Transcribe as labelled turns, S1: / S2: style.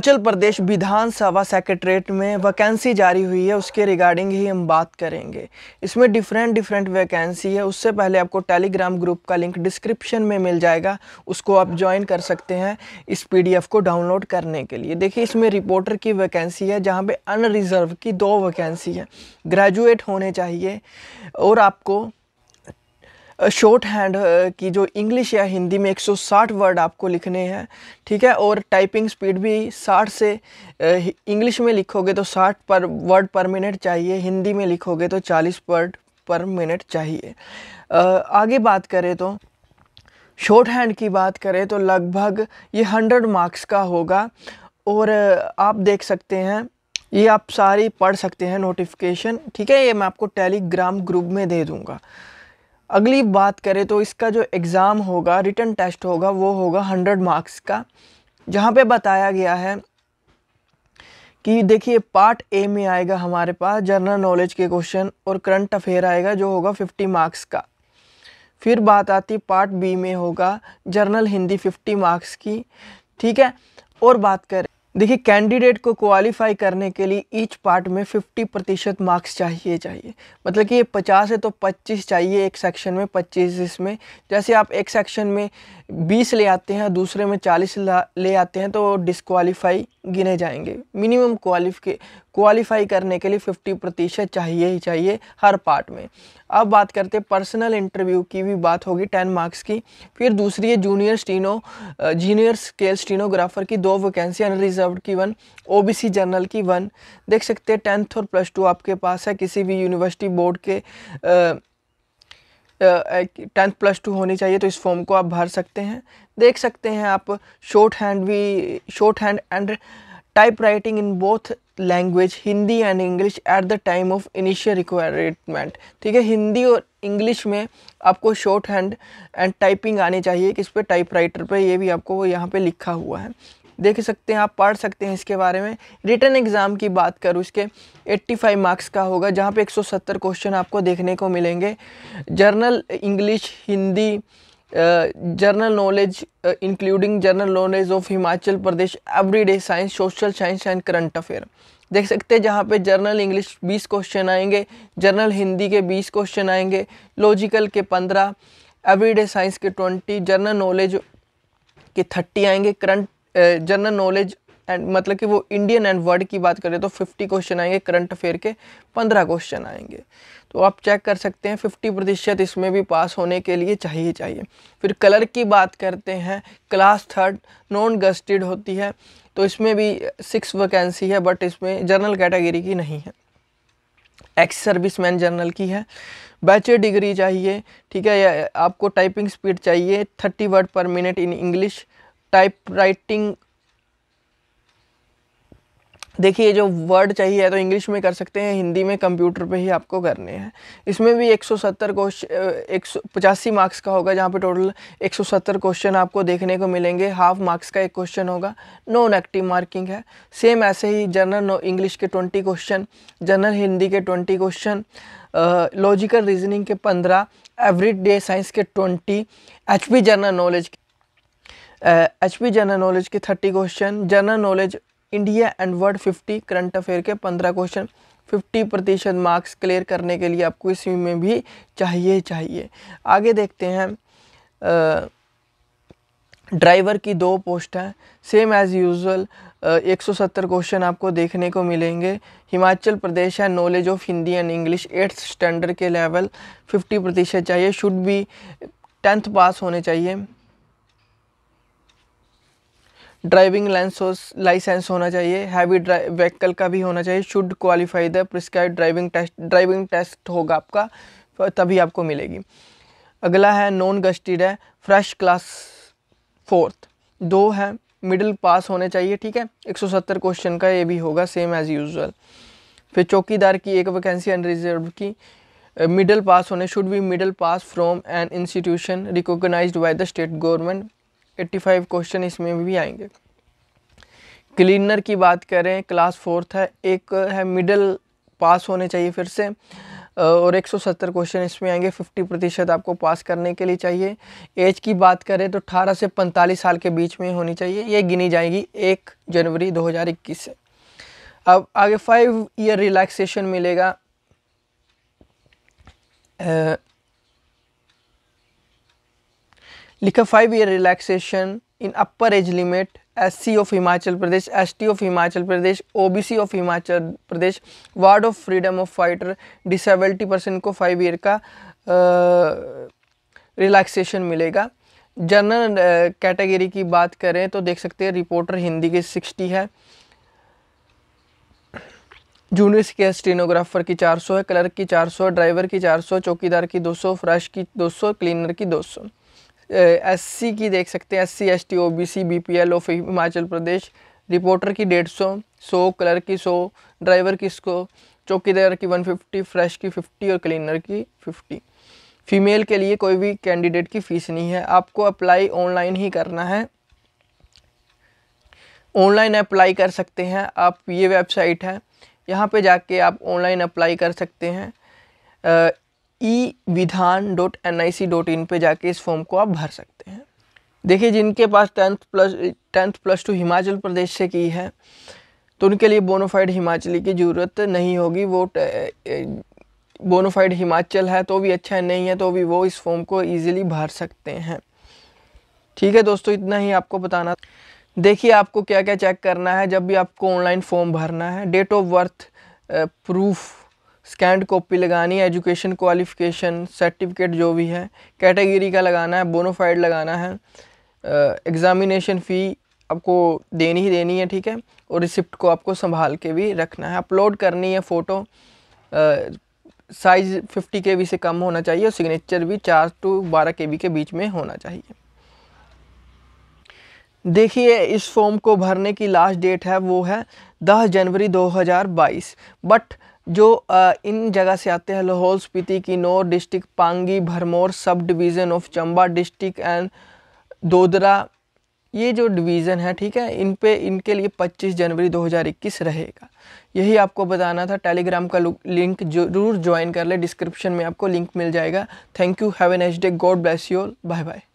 S1: Himachal Pradesh Vidhan Sabha secretariat में vacancy जारी हुई है उसके रिगार्डिंग ही हम बात करेंगे इसमें डिफरेंट डिफरेंट वैकेंसी है उससे पहले आपको टेलीग्राम ग्रुप का लिंक डिस्क्रिप्शन में मिल जाएगा उसको आप ज्वाइन कर सकते हैं इस पीडीएफ को डाउनलोड करने के लिए देखिए इसमें रिपोर्टर की वैकेंसी है जहाँ पर अनरिजर्व की दो वैकेंसी है ग्रेजुएट होने चाहिए और आपको शॉर्ट हैंड की जो इंग्लिश या हिंदी में 160 वर्ड आपको लिखने हैं ठीक है और टाइपिंग स्पीड भी 60 से इंग्लिश में लिखोगे तो 60 पर वर्ड पर मिनट चाहिए हिंदी में लिखोगे तो 40 वर्ड पर मिनट चाहिए आगे बात करें तो शॉर्ट हैंड की बात करें तो लगभग ये 100 मार्क्स का होगा और आप देख सकते हैं ये आप सारी पढ़ सकते हैं नोटिफिकेशन ठीक है ये मैं आपको टेलीग्राम ग्रुप में दे दूँगा अगली बात करें तो इसका जो एग्ज़ाम होगा रिटर्न टेस्ट होगा वो होगा हंड्रेड मार्क्स का जहाँ पे बताया गया है कि देखिए पार्ट ए में आएगा हमारे पास जनरल नॉलेज के क्वेश्चन और करंट अफेयर आएगा जो होगा फिफ्टी मार्क्स का फिर बात आती पार्ट बी में होगा जर्नल हिंदी फिफ्टी मार्क्स की ठीक है और बात करें देखिए कैंडिडेट को क्वालिफाई करने के लिए ईच पार्ट में 50 प्रतिशत मार्क्स चाहिए चाहिए मतलब कि ये 50 है तो 25 चाहिए एक सेक्शन में 25 इसमें जैसे आप एक सेक्शन में 20 ले आते हैं दूसरे में 40 ले आते हैं तो डिसक्वालीफाई गिने जाएंगे मिनिमम क्वालिफिके क्वालिफाई करने के लिए 50 प्रतिशत चाहिए ही चाहिए हर पार्ट में अब बात करते हैं पर्सनल इंटरव्यू की भी बात होगी 10 मार्क्स की फिर दूसरी है junior steno junior scale stenographer की दो वैकेंसी अनरिजर्व की वन ओबीसी जनरल की वन देख सकते हैं टेंथ और प्लस टू आपके पास है किसी भी यूनिवर्सिटी बोर्ड के टेंथ प्लस टू होनी चाहिए तो इस फॉर्म को आप भर सकते हैं देख सकते हैं आप शॉर्ट हैंड भी shorthand and typewriting in both language Hindi and English at the time of initial requirement ठीक है हिंदी और इंग्लिश में आपको शॉर्ट हैंड एंड टाइपिंग आनी चाहिए किस पे टाइप राइटर पर ये भी आपको यहाँ पे लिखा हुआ है देख सकते हैं आप पढ़ सकते हैं इसके बारे में रिटर्न एग्ज़ाम की बात करूँ इसके 85 मार्क्स का होगा जहाँ पे 170 क्वेश्चन आपको देखने को मिलेंगे general English Hindi general knowledge including general knowledge of Himachal Pradesh everyday science social science and current affair देख सकते हैं जहाँ पे जर्नल इंग्लिश 20 क्वेश्चन आएंगे जर्नल हिंदी के 20 क्वेश्चन आएंगे लॉजिकल के 15 एवरीडे साइंस के 20 जर्नल नॉलेज के 30 आएंगे करंट जर्नल नॉलेज एंड मतलब कि वो इंडियन एंड वर्ल्ड की बात करें तो 50 क्वेश्चन आएंगे करंट अफेयर के 15 क्वेश्चन आएंगे तो आप चेक कर सकते हैं 50 प्रतिशत इसमें भी पास होने के लिए चाहिए चाहिए फिर कलर की बात करते हैं क्लास थर्ड नॉन गस्टेड होती है तो इसमें भी सिक्स वैकेंसी है बट इसमें जनरल कैटेगरी की नहीं है एक्स सर्विस मैन जनरल की है बैचलर डिग्री चाहिए ठीक है या आपको टाइपिंग स्पीड चाहिए thirty word per minute in English typewriting देखिए जो वर्ड चाहिए तो इंग्लिश में कर सकते हैं हिंदी में कंप्यूटर पे ही आपको करने हैं इसमें भी 170 सौ एक पचासी मार्क्स का होगा जहाँ पे टोटल 170 क्वेश्चन आपको देखने को मिलेंगे हाफ मार्क्स का एक क्वेश्चन होगा नॉन एक्टिव मार्किंग है सेम ऐसे ही जनरल इंग्लिश के 20 क्वेश्चन जनरल हिंदी के 20 क्वेश्चन लॉजिकल रीजनिंग के पंद्रह एवरी डे साइंस के twenty H general knowledge H P general knowledge के thirty question general knowledge India and world fifty current affair के पंद्रह क्वेश्चन फिफ्टी प्रतिशत मार्क्स क्लियर करने के लिए आपको इसी में भी चाहिए चाहिए आगे देखते हैं ड्राइवर की दो पोस्ट हैं सेम एज़ सौ 170 क्वेश्चन आपको देखने को मिलेंगे हिमाचल प्रदेश है knowledge of Hindi and English eighth standard के लेवल 50 प्रतिशत चाहिए शुड बी टेंथ पास होने चाहिए ड्राइविंग लाइसेंस लाइसेंस होना चाहिए हैवी व्हीकल का भी होना चाहिए should qualify the prescribe driving test driving test होगा आपका तभी आपको मिलेगी अगला है नॉन गस्टिड है फ्रेश क्लास फोर्थ दो है मिडिल पास होने चाहिए ठीक है 170 क्वेश्चन का ये भी होगा सेम एज़ यूजुअल फिर चौकीदार की एक वैकेंसी अनरिजर्व की मिडिल पास होने should be middle pass from an institution recognize by the state government 85 question इसमें भी आएंगे क्लीनर की बात करें क्लास फोर्थ है एक है मिडल पास होने चाहिए फिर से और 170 क्वेश्चन इसमें आएंगे 50 प्रतिशत आपको पास करने के लिए चाहिए एज की बात करें तो 18 से 45 साल के बीच में होनी चाहिए ये गिनी जाएगी 1 जनवरी 2021 से अब आगे फाइव ईयर रिलैक्सेशन मिलेगा लिखा five year relaxation in upper age limit SC of Himachal Pradesh ST of Himachal Pradesh OBC of Himachal Pradesh ward of freedom of fighter disability person को फाइव ईयर का रिलैक्सेशन मिलेगा जनरल कैटेगरी की बात करें तो देख सकते हैं रिपोर्टर हिंदी की सिक्सटी है जूनियर के स्टेनोग्राफर की 400 है क्लर्क की 400 ड्राइवर की 400 चौकीदार की 200 फ्रेश की 200 क्लीनर की 200 एससी की देख सकते हैं SC ST OBC BPL of Himachal Pradesh reporter की डेढ़ सौ सौ कलर की सौ ड्राइवर की सौ चौकीदार की वन फिफ्टी फ्रेश की फिफ्टी और क्लीनर की फिफ्टी फीमेल के लिए कोई भी कैंडिडेट की फ़ीस नहीं है आपको अप्लाई ऑनलाइन ही करना है ऑनलाइन अप्लाई कर सकते हैं आप ये वेबसाइट है यहाँ पे जाके आप ऑनलाइन अप्लाई कर सकते हैं e Vidhan dot N I C dot in पर जाके इस फॉर्म को आप भर सकते हैं देखिए जिनके पास tenth plus tenth plus two Himachal Pradesh से की है तो उनके लिए बोनोफाइड हिमाचली की ज़रूरत नहीं होगी वो बोनोफाइड हिमाचल है तो भी अच्छा है नहीं है तो भी वो इस फॉर्म को ईजिली भर सकते हैं ठीक है दोस्तों इतना ही आपको बताना देखिए आपको क्या क्या चेक करना है जब भी आपको ऑनलाइन फॉर्म भरना है date of birth proof scanned copy लगानी है एजुकेशन क्वालिफिकेशन सर्टिफिकेट जो भी है कैटेगरी का लगाना है बोनोफाइड लगाना है एग्ज़ामिनेशन फ़ी आपको देनी ही देनी है ठीक है और रिसिप्ट को आपको संभाल के भी रखना है अपलोड करनी है फ़ोटो साइज़ फिफ्टी के से कम होना चाहिए और सिग्नेचर भी चार टू बारह के के बीच में होना चाहिए देखिए इस फॉर्म को भरने की लास्ट डेट है वो है 10 जनवरी 2022 बट जो इन जगह से आते हैं Lahaul Spiti Kinnaur district Pangi Bharmour sub division of Chamba district and Dodra ये जो डिवीज़न है ठीक है इन पे इनके लिए 25 जनवरी 2021 रहेगा यही आपको बताना था टेलीग्राम का लिंक जरूर ज्वाइन कर ले डिस्क्रिप्शन में आपको लिंक मिल जाएगा thank you have an next day God bless you all bye bye